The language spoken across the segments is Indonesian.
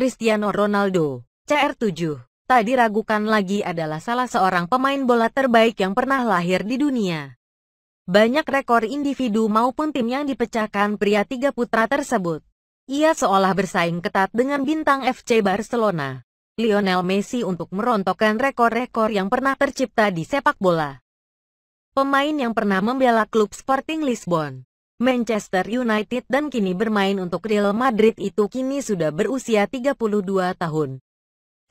Cristiano Ronaldo, CR7, tak diragukan lagi adalah salah seorang pemain bola terbaik yang pernah lahir di dunia. Banyak rekor individu maupun tim yang dipecahkan pria tiga putra tersebut. Ia seolah bersaing ketat dengan bintang FC Barcelona, Lionel Messi untuk merontokkan rekor-rekor yang pernah tercipta di sepak bola. Pemain yang pernah membela klub Sporting Lisbon, Manchester United dan kini bermain untuk Real Madrid itu kini sudah berusia 32 tahun.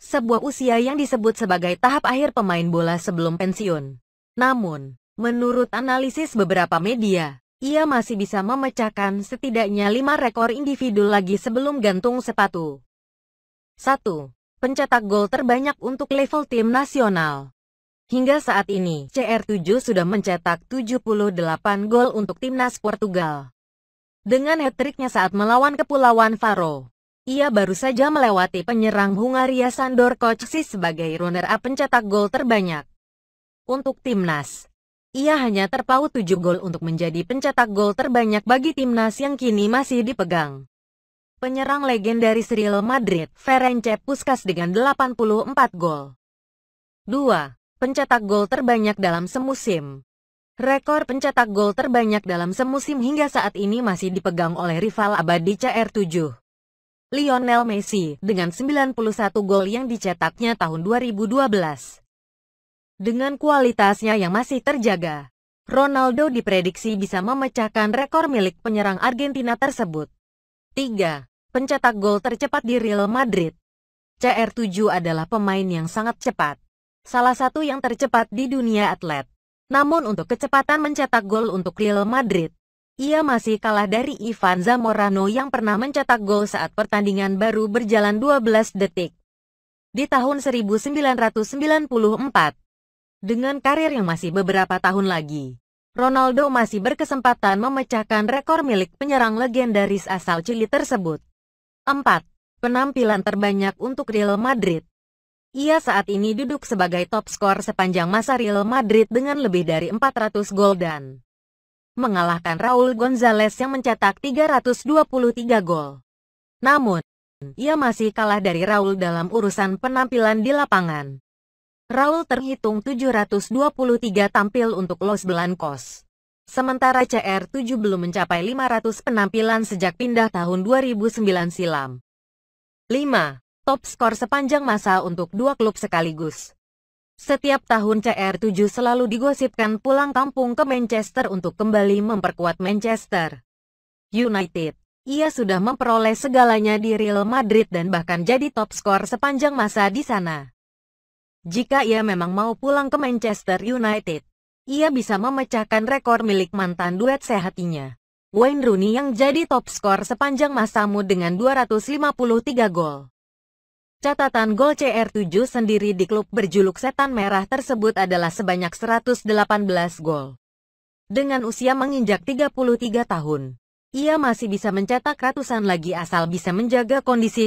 Sebuah usia yang disebut sebagai tahap akhir pemain bola sebelum pensiun. Namun, menurut analisis beberapa media, ia masih bisa memecahkan setidaknya 5 rekor individu lagi sebelum gantung sepatu. 1. Pencetak gol terbanyak untuk level tim nasional. Hingga saat ini, CR7 sudah mencetak 78 gol untuk timnas Portugal. Dengan hat-tricknya saat melawan Kepulauan Faro, ia baru saja melewati penyerang Hungaria Sandor Kocsis sebagai runner-up pencetak gol terbanyak. Untuk timnas, ia hanya terpaut 7 gol untuk menjadi pencetak gol terbanyak bagi timnas yang kini masih dipegang penyerang legendaris Real Madrid, Ferenc Puskas dengan 84 gol. 2 pencetak gol terbanyak dalam semusim. Rekor pencetak gol terbanyak dalam semusim hingga saat ini masih dipegang oleh rival abadi CR7. Lionel Messi, dengan 91 gol yang dicetaknya tahun 2012. Dengan kualitasnya yang masih terjaga, Ronaldo diprediksi bisa memecahkan rekor milik penyerang Argentina tersebut. 3. Pencetak gol tercepat di Real Madrid CR7 adalah pemain yang sangat cepat salah satu yang tercepat di dunia atlet. Namun untuk kecepatan mencetak gol untuk Real Madrid, ia masih kalah dari Ivan Zamorano yang pernah mencetak gol saat pertandingan baru berjalan 12 detik. Di tahun 1994, dengan karir yang masih beberapa tahun lagi, Ronaldo masih berkesempatan memecahkan rekor milik penyerang legendaris asal Chili tersebut. 4. Penampilan terbanyak untuk Real Madrid ia saat ini duduk sebagai top skor sepanjang masa Real Madrid dengan lebih dari 400 gol dan mengalahkan Raul Gonzalez yang mencetak 323 gol. Namun, ia masih kalah dari Raul dalam urusan penampilan di lapangan. Raul terhitung 723 tampil untuk Los Blancos. Sementara CR7 belum mencapai 500 penampilan sejak pindah tahun 2009 silam. 5 top skor sepanjang masa untuk dua klub sekaligus. Setiap tahun CR7 selalu digosipkan pulang kampung ke Manchester untuk kembali memperkuat Manchester United. Ia sudah memperoleh segalanya di Real Madrid dan bahkan jadi top skor sepanjang masa di sana. Jika ia memang mau pulang ke Manchester United, ia bisa memecahkan rekor milik mantan duet sehatinya. Wayne Rooney yang jadi top skor sepanjang masamu dengan 253 gol. Catatan gol CR7 sendiri di klub berjuluk Setan Merah tersebut adalah sebanyak 118 gol. Dengan usia menginjak 33 tahun, ia masih bisa mencetak ratusan lagi asal bisa menjaga kondisi